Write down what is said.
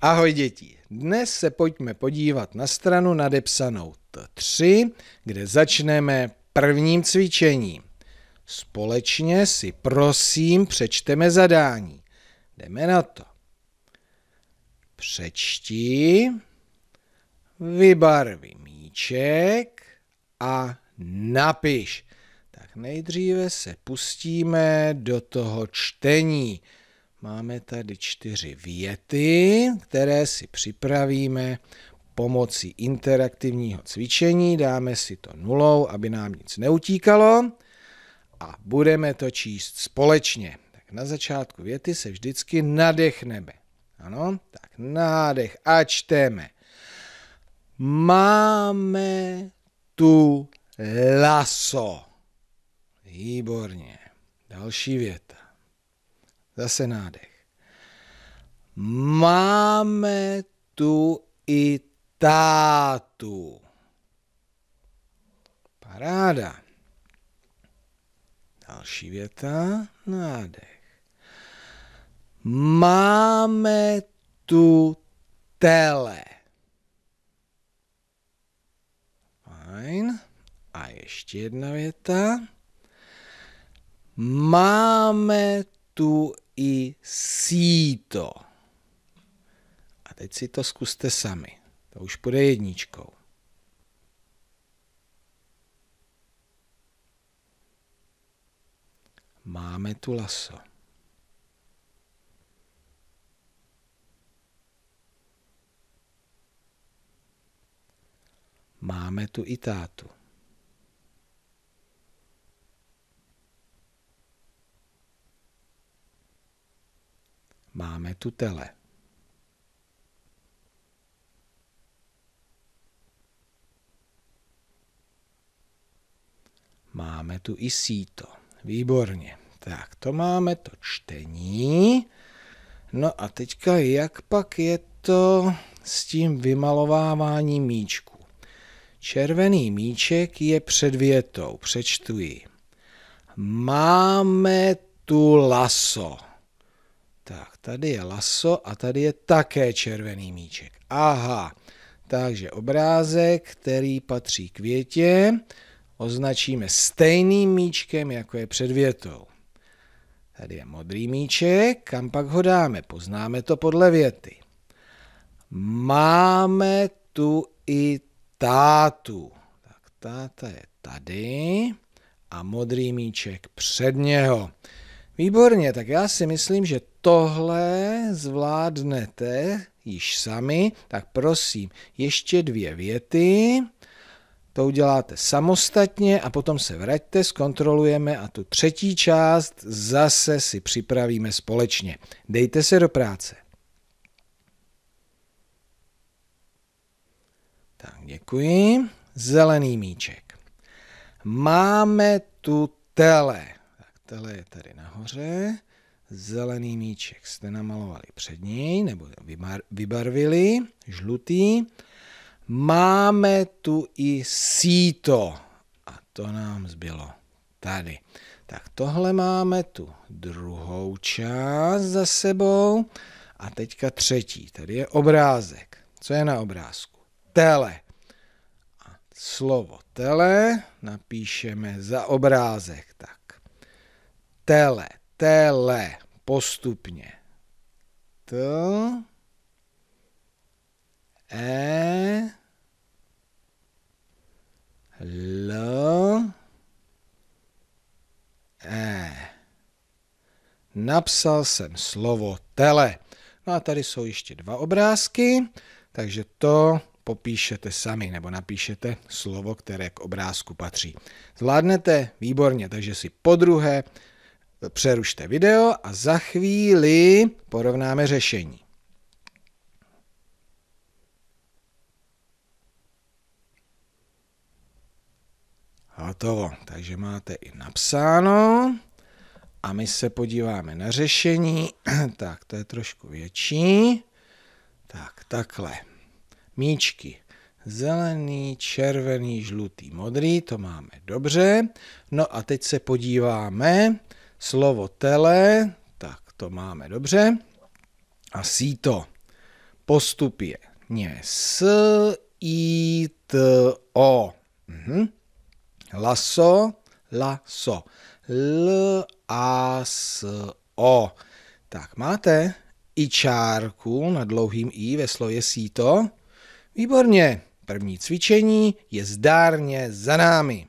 Ahoj děti, dnes se pojďme podívat na stranu nadepsanou T3, kde začneme prvním cvičením. Společně si prosím přečteme zadání. Jdeme na to. Přečti, vybarvi míček a napiš. Tak nejdříve se pustíme do toho čtení. Máme tady čtyři věty, které si připravíme pomocí interaktivního cvičení. Dáme si to nulou, aby nám nic neutíkalo a budeme to číst společně. Tak na začátku věty se vždycky nadechneme. Ano, tak nádech a čteme. Máme tu laso. Výborně. Další věta. Zase nádech. Máme tu i tátu. Paráda. Další věta, nádech. Máme tu tele. Fajn. A ještě jedna věta. Máme tu i síto. A teď si to zkuste sami. To už půjde jedničkou. Máme tu laso. Máme tu i tátu. máme tu tele. Máme tu i síto. Výborně. Tak, to máme to čtení. No a teďka jak pak je to s tím vymalováváním míčku? Červený míček je před větou, přečtuji. Máme tu laso. Tak, tady je laso a tady je také červený míček. Aha, takže obrázek, který patří k větě, označíme stejným míčkem, jako je před větou. Tady je modrý míček, kam pak ho dáme? Poznáme to podle věty. Máme tu i tátu. Tak táta je tady a modrý míček před něho. Výborně, tak já si myslím, že tohle zvládnete již sami, tak prosím, ještě dvě věty. To uděláte samostatně a potom se vraťte, zkontrolujeme a tu třetí část zase si připravíme společně. Dejte se do práce. Tak, děkuji. Zelený míček. Máme tu tele. Tak, tele je tady nahoře. Zelený míček jste namalovali před něj, nebo vybarvili, žlutý. Máme tu i síto a to nám zbylo tady. Tak tohle máme tu druhou část za sebou a teďka třetí. Tady je obrázek. Co je na obrázku? Tele. A slovo tele napíšeme za obrázek. Tak. Tele tele postupně. T, E, L, E. Napsal jsem slovo tele. No a tady jsou ještě dva obrázky, takže to popíšete sami nebo napíšete slovo, které k obrázku patří. Zvládnete výborně, takže si po druhé přerušte video a za chvíli porovnáme řešení. Hotovo, takže máte i napsáno a my se podíváme na řešení. Tak, to je trošku větší. Tak, takhle. Míčky. Zelený, červený, žlutý, modrý, to máme dobře. No a teď se podíváme slovo tele, tak to máme dobře. A síto. Postup je ně s, i, t, o. Mhm. Laso, laso. L, a, s, o. Tak máte i čárku na dlouhým i ve slově síto. Výborně. První cvičení je zdárně za námi.